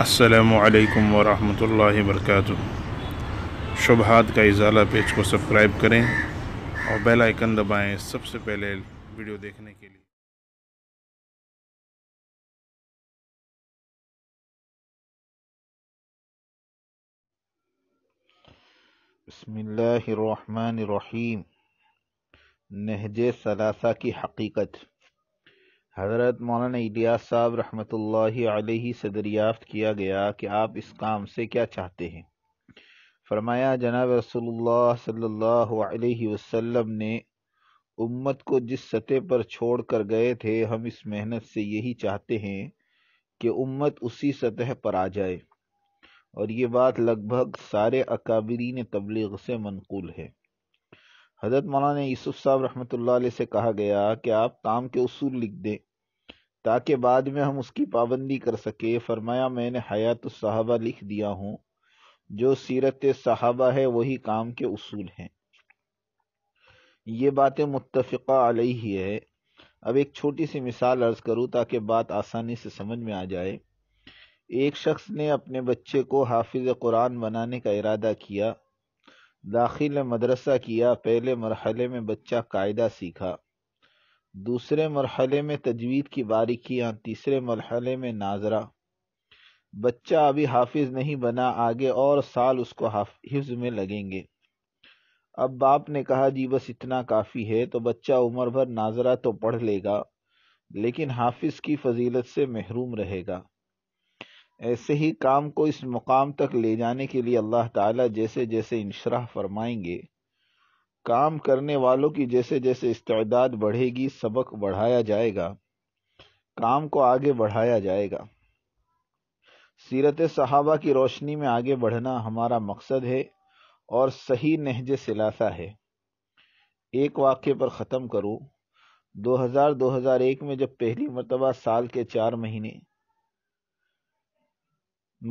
असलकम वरहल वर्क शुभहात का इजाला पेज को सब्सक्राइब करें और बेल आइकन दबाएं सबसे पहले वीडियो देखने के लिए बसमीम नहज सलासा की हकीकत हज़रत मौलाना इलियास साहब रहमत अलैहि से दरियाफ़्त किया गया कि आप इस काम से क्या चाहते हैं फरमाया जनाब रसोल्ला सल्लल्लाहु अलैहि वसल्लम ने उम्मत को जिस सतह पर छोड़ कर गए थे हम इस मेहनत से यही चाहते हैं कि उम्मत उसी सतह पर आ जाए और ये बात लगभग सारे अकाबरीन तबलीग से मनकूल है हज़रत मौलाना यूसुफ साहब रहमत से कहा गया कि आप काम के असूल लिख दें ताकि बाद में हम उसकी पाबंदी कर सके फरमाया मैंने हयात साहबा लिख दिया हूँ जो सीरत साहबा है वही काम के असूल हैं ये बातें मुतफ़ा ही है अब एक छोटी सी मिसाल अर्ज करूँ ताकि बात आसानी से समझ में आ जाए एक शख्स ने अपने बच्चे को हाफिज़ कुरान बनाने का इरादा किया दाखिल ने मदरसा किया पहले मरहले में बच्चा कायदा सीखा दूसरे मरहले में तजवीद की बारीकियाँ तीसरे मरहले में नाजरा बच्चा अभी हाफिज नहीं बना आगे और साल उसको हिफ्ज में लगेंगे अब बाप ने कहा जी बस इतना काफ़ी है तो बच्चा उम्र भर नाजरा तो पढ़ लेगा लेकिन हाफिज की फजीलत से महरूम रहेगा ऐसे ही काम को इस मुकाम तक ले जाने के लिए अल्लाह ताला जैसे जैसे इंशराह फरमाएंगे काम करने वालों की जैसे जैसे इस्तेदाद बढ़ेगी सबक बढ़ाया जाएगा काम को आगे बढ़ाया जाएगा सीरत सहाबा की रोशनी में आगे बढ़ना हमारा मकसद है और सही नहज सिलासा है एक वाक्य पर ख़त्म दो हजार दो हजार एक में जब पहली मरतबा साल के चार महीने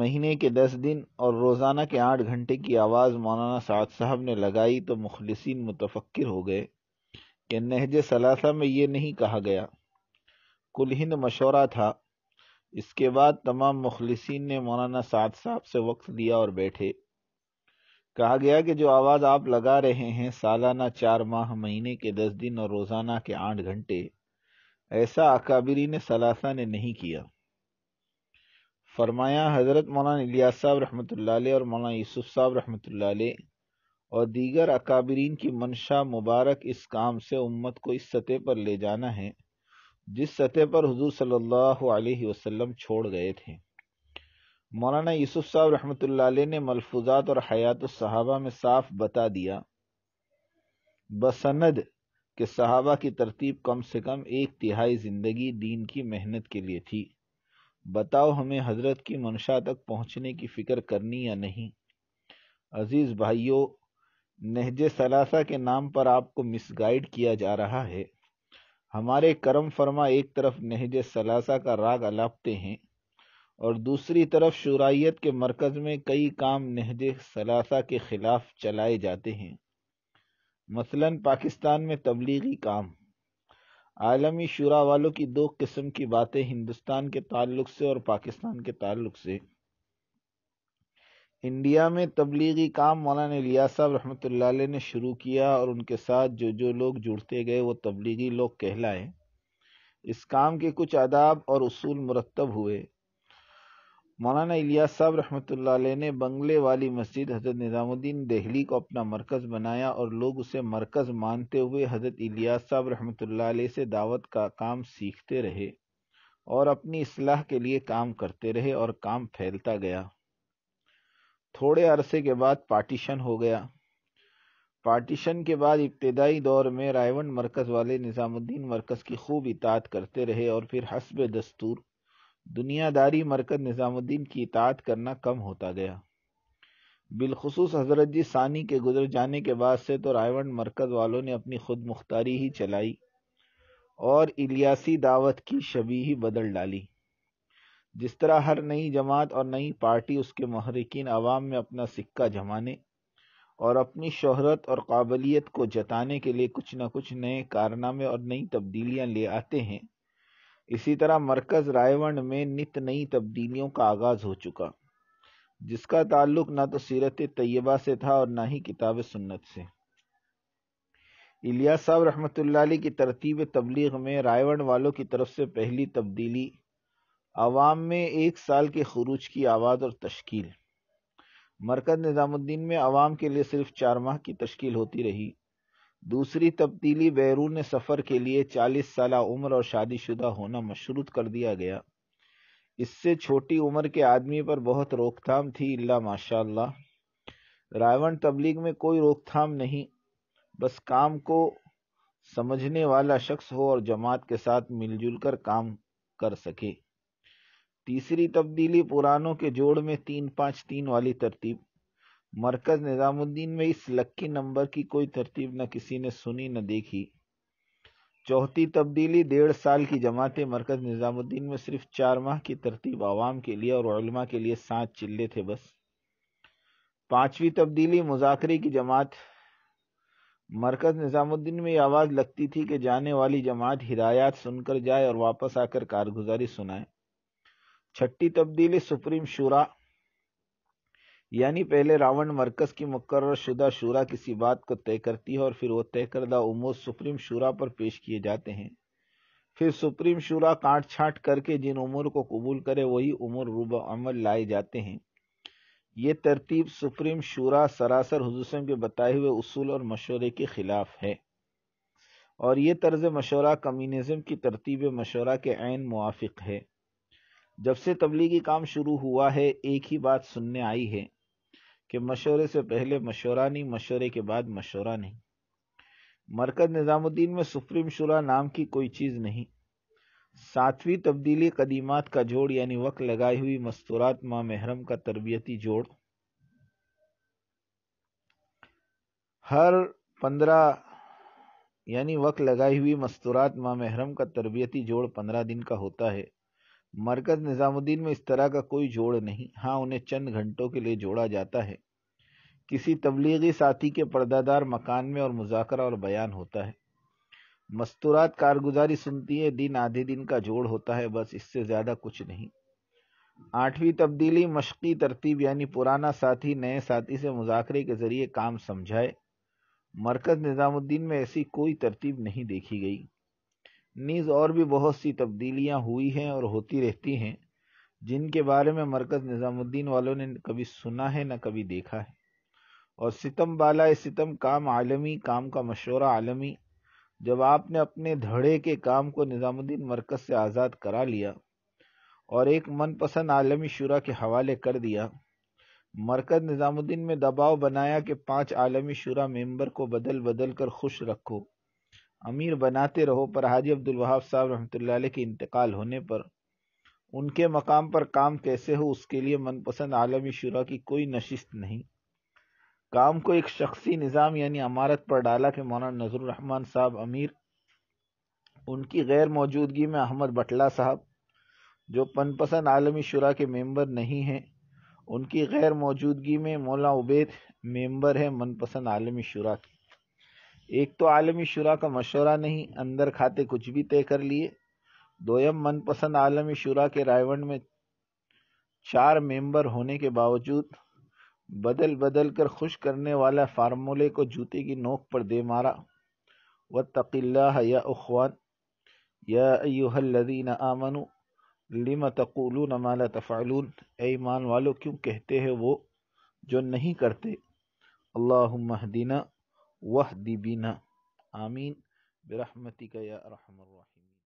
महीने के दस दिन और रोज़ाना के आठ घंटे की आवाज़ मौलाना साद साहब ने लगाई तो मुखलसिन मुतफक्र हो गए कि नहज सलासा में ये नहीं कहा गया कुल हिंद मशोरा था इसके बाद तमाम मुखलसिन ने मौलाना साद साहब से वक्त दिया और बैठे कहा गया कि जो आवाज़ आप लगा रहे हैं सालाना चार माह महीने के दस दिन और रोज़ाना के आठ घंटे ऐसा अकाबरी ने सलासा ने नहीं किया फरमाया हज़रत मौलाना इलियास साहब रहमत और मौलाना यूसुफ साहब रहमत और दीगर अकाबरीन की मंशा मुबारक इस काम से उम्मत को इस सतह पर ले जाना है जिस सतह पर हजूर सल्लल्लाहु अलैहि वसल्लम छोड़ गए थे मौलाना यूसुफ साहब रहमत ने मलफूजात और हयात सहाबा में साफ बता दिया बसंद के सहाबा की तरतीब कम से कम एक तिहाई ज़िंदगी दीन की मेहनत के लिए थी बताओ हमें हजरत की मंशा तक पहुंचने की फिक्र करनी या नहीं अजीज भाइयों नहज सलासा के नाम पर आपको मिसगाइड किया जा रहा है हमारे करम फरमा एक तरफ नहज सलासा का राग अलापते हैं और दूसरी तरफ शुराइत के मरकज़ में कई काम नहज सलासा के ख़िलाफ़ चलाए जाते हैं मसलन पाकिस्तान में तबलीगी काम आलमी शुरा वालों की दो किस्म की बातें हिंदुस्तान के ताल्लुक से और पाकिस्तान के ताल्लुक से इंडिया में तबलीगी काम मौलाना लिया साहब रहमत ने शुरू किया और उनके साथ जो जो लोग जुड़ते गए वो तबलीगी लोग कहलाए इस काम के कुछ आदाब और उसूल मुरतब हुए मौलाना इलिया साहब रहमतुल्लाह ने बंगले वाली मस्जिद हज़रत निज़ामुद्दीन दहली को अपना मरकज़ बनाया और लोग उसे मरकज़ मानते हुए हज़रत इलिया साहब रहमतुल्लाह से दावत का काम सीखते रहे और अपनी असलाह के लिए काम करते रहे और काम फैलता गया थोड़े अरसे के बाद पार्टीशन हो गया पार्टीशन के बाद इब्तदाई दौर में रायवंड मरकज़ वाले निज़ामुद्दीन मरकज़ की खूब इतात करते रहे और फिर हसब दस्तूर दुनियादारी मरकज निज़ामुद्दीन की इतात करना कम होता गया बिलखसूस हजरत जी सानी के गुजर जाने के बाद से तो रायवंड मरकज वालों ने अपनी खुद मुख्तारी ही चलाई और इलियासी दावत की छवि ही बदल डाली जिस तरह हर नई जमात और नई पार्टी उसके महरिकीन आवाम में अपना सिक्का जमाने और अपनी शोहरत और काबिलियत को जताने के लिए कुछ न कुछ नए कारनामे और नई तब्दीलियां ले आते हैं इसी तरह मरकज रायवंड में नित नई तब्दीलियों का आगाज हो चुका जिसका ताल्लुक ना तो सीरत तय्यबा से था और ना ही किताब सुन्नत से इलिया साहब रहमत की तरतीब तबलीग में रायवंड वालों की तरफ से पहली तब्दीली आवाम में एक साल के खरूज की आवाज़ और तश्कील मरकज निज़ामुद्दीन में आवाम के लिए सिर्फ चार माह की तश्कील होती रही दूसरी तब्दीली बैरून सफ़र के लिए चालीस साल उम्र और शादीशुदा होना मशरूत कर दिया गया इससे छोटी उम्र के आदमी पर बहुत रोकथाम थी इल्ला माशा रावण तबलीग में कोई रोकथाम नहीं बस काम को समझने वाला शख्स हो और जमात के साथ मिलजुल कर काम कर सके तीसरी तब्दीली पुरानों के जोड़ में तीन पाँच तीन वाली तरतीब मरकज निज़ामुद्दीन में इस लक्की नंबर की कोई तरतीब न किसी ने सुनी न देखी चौथी तब्दीली डेढ़ साल की जमातें मरकज निज़ामुद्दीन में सिर्फ चार माह की तरतीब आवाम के लिए और के लिए सात चिल्ले थे बस पांचवी तब्दीली मुजाकरे की जमात मरकज निज़ामुद्दीन में आवाज़ लगती थी कि जाने वाली जमात हिदायत सुनकर जाए और वापस आकर कारगुजारी सुनाए छठी तब्दीली सुप्रीम शुरा यानी पहले रावण मरकज की मुकर शुदा शुरा किसी बात को तय करती है और फिर वो तय करदा उमूर सुप्रीम शुरा पर पेश किए जाते हैं फिर सुप्रीम शुरा काट छाट करके जिन उमूर को कबूल करे वही उमूर रूब अमल लाए जाते हैं ये तरतीब सुप्रीम शुरा सरासर हजूसम के बताए हुए उसूल और मशोरे के खिलाफ है और ये तर्ज मशोरा कम्युनिज़म की तरतीब मशोरा के आन मुआफ़ है जब से तबलीगी काम शुरू हुआ है एक ही बात सुनने आई है कि मशवरे से पहले मशवरा नहीं मशवरे के बाद मशवरा नहीं मरकज निज़ामुद्दीन में सुप्रीम शुरा नाम की कोई चीज़ नहीं सातवीं तब्दीली कदीमात का जोड़ यानी वक्त लगाई हुई मस्तूरात माँ महरम का तरबियती जोड़ हर पंद्रह यानी वक्त लगाई हुई मस्तूरात माँ महरम का तरबियती जोड़ पंद्रह दिन का होता है मरकज निज़ामुद्दीन में इस तरह का कोई जोड़ नहीं हाँ उन्हें चंद घंटों के लिए जोड़ा जाता है किसी तबलीगी साथी के पर्दादार मकान में और मुजाकरा और बयान होता है मस्तूरात कारगुजारी सुनती है दिन आधे दिन का जोड़ होता है बस इससे ज़्यादा कुछ नहीं आठवीं तब्दीली मशक़ी तरतीब यानी पुराना साथी नए साथी से मुजाकरे के ज़रिए काम समझाए मरकज़ निज़ामुद्दीन में ऐसी कोई तरतीब नहीं देखी गई नीज़ और भी बहुत सी तब्दीलियाँ हुई हैं और होती रहती हैं जिनके बारे में मरकज़ निज़ामुद्दीन वालों ने कभी सुना है न कभी देखा है और सितम बाला सितम काम आलमी काम का मशवरा आलमी जब आपने अपने धड़े के काम को निज़ामुद्दीन मरकज़ से आज़ाद करा लिया और एक मनपसंद आलमी शुरा के हवाले कर दिया मरकज़ निज़ामुद्दीन में दबाव बनाया कि पांच आलमी शुरा मेंबर को बदल बदल कर खुश रखो अमीर बनाते रहो पर हाजी अब्दुल वहाब साहब रहमत के इंतकाल होने पर उनके मकाम पर काम कैसे हो उसके लिए मनपसंद आलमी शुरा की कोई नशिस्त नहीं काम को एक शख्सी निज़ाम यानी अमारत पर डाला कि मौलाना नजरुलरहमान साहब अमीर उनकी गैर मौजूदगी में अहमद बटला साहब जो पनपसंद आलमी शुरा के मेंबर नहीं हैं उनकी गैर मौजूदगी में मौला उबैद मेंबर है मनपसंद आलमी शुरा की एक तो आलमी शुरा का मशवरा नहीं अंदर खाते कुछ भी तय कर लिए दोयम मनपसंद आलमी शुरा के रायवंड में चार मेंबर होने के बावजूद बदल बदल कर खुश करने वाला फार्मूले को जूते की नोक पर दे मारा व तकिल्ला या उखवान या अयुहल्लदीन आमनु लिम तकुल माला तफ़ालून ईमान वालों क्यों कहते हैं वो जो नहीं करते अल्लाह महदीना واهد بنا آمين برحمتك يا أرحم الراحمين